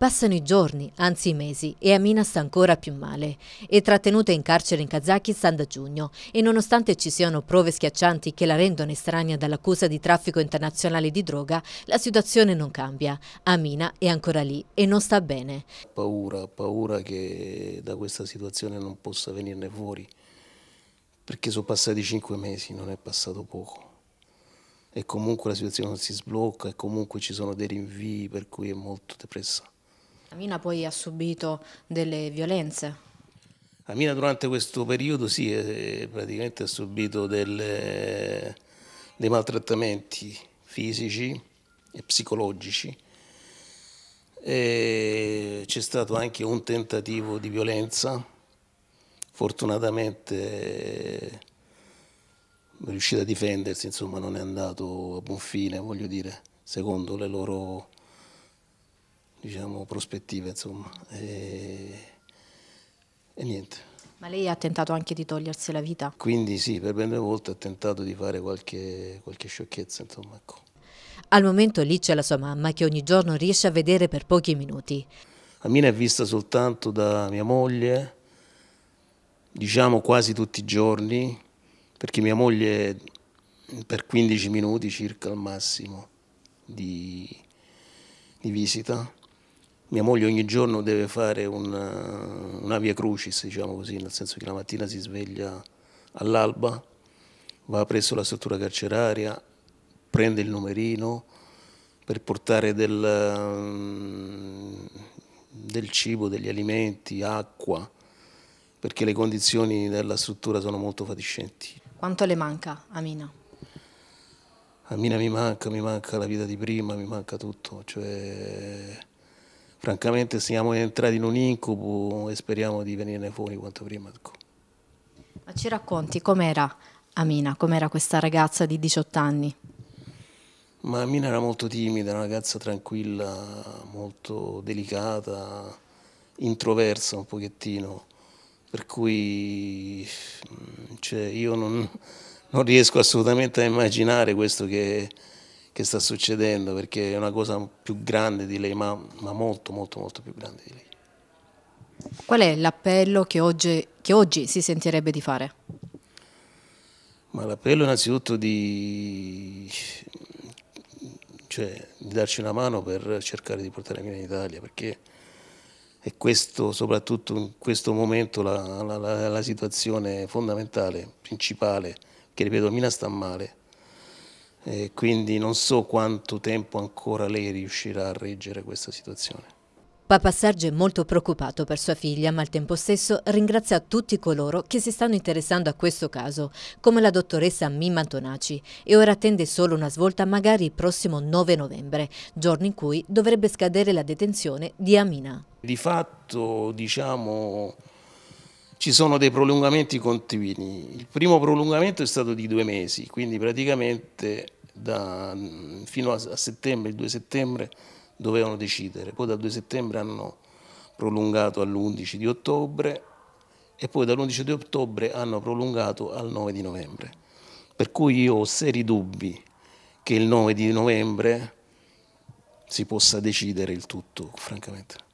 Passano i giorni, anzi i mesi, e Amina sta ancora più male. È trattenuta in carcere in Kazakistan da giugno e nonostante ci siano prove schiaccianti che la rendono estranea dall'accusa di traffico internazionale di droga, la situazione non cambia. Amina è ancora lì e non sta bene. Paura, paura che da questa situazione non possa venirne fuori, perché sono passati cinque mesi, non è passato poco e comunque la situazione non si sblocca e comunque ci sono dei rinvii per cui è molto depressa. Amina poi ha subito delle violenze. Amina durante questo periodo sì, eh, praticamente ha subito delle, dei maltrattamenti fisici e psicologici. c'è stato anche un tentativo di violenza, fortunatamente eh, riuscita a difendersi, insomma non è andato a buon fine, voglio dire, secondo le loro diciamo, prospettive. Insomma. E, e, niente. Ma lei ha tentato anche di togliersi la vita? Quindi sì, per ben due volte ha tentato di fare qualche, qualche sciocchezza. Insomma, ecco. Al momento lì c'è la sua mamma che ogni giorno riesce a vedere per pochi minuti. mina è vista soltanto da mia moglie, diciamo quasi tutti i giorni, perché mia moglie per 15 minuti circa al massimo di, di visita mia moglie ogni giorno deve fare una, una via crucis, diciamo così, nel senso che la mattina si sveglia all'alba, va presso la struttura carceraria, prende il numerino per portare del, mm, del cibo, degli alimenti, acqua, perché le condizioni della struttura sono molto fatiscenti. Quanto le manca Amina? Amina mi manca, mi manca la vita di prima, mi manca tutto, cioè francamente siamo entrati in un incubo e speriamo di venirne fuori quanto prima. Ecco. Ma ci racconti com'era Amina, com'era questa ragazza di 18 anni? Ma Amina era molto timida, una ragazza tranquilla, molto delicata, introversa un pochettino, per cui cioè, io non, non riesco assolutamente a immaginare questo che che sta succedendo, perché è una cosa più grande di lei, ma, ma molto, molto, molto più grande di lei. Qual è l'appello che oggi, che oggi si sentirebbe di fare? Ma l'appello innanzitutto di, cioè, di darci una mano per cercare di portare Mina in Italia, perché è questo, soprattutto in questo momento, la, la, la, la situazione fondamentale, principale, che ripeto, Mina sta male eh, quindi non so quanto tempo ancora lei riuscirà a reggere questa situazione. Papa Sergio è molto preoccupato per sua figlia, ma al tempo stesso ringrazia tutti coloro che si stanno interessando a questo caso, come la dottoressa Mimma Antonaci, e ora attende solo una svolta magari il prossimo 9 novembre, giorno in cui dovrebbe scadere la detenzione di Amina. Di fatto, diciamo, ci sono dei prolungamenti continui. Il primo prolungamento è stato di due mesi, quindi praticamente da, mm, fino a, settembre, il 2 settembre dovevano decidere, poi dal 2 settembre hanno prolungato all'11 di ottobre e poi dall'11 di ottobre hanno prolungato al 9 di novembre. Per cui io ho seri dubbi che il 9 di novembre si possa decidere il tutto, francamente.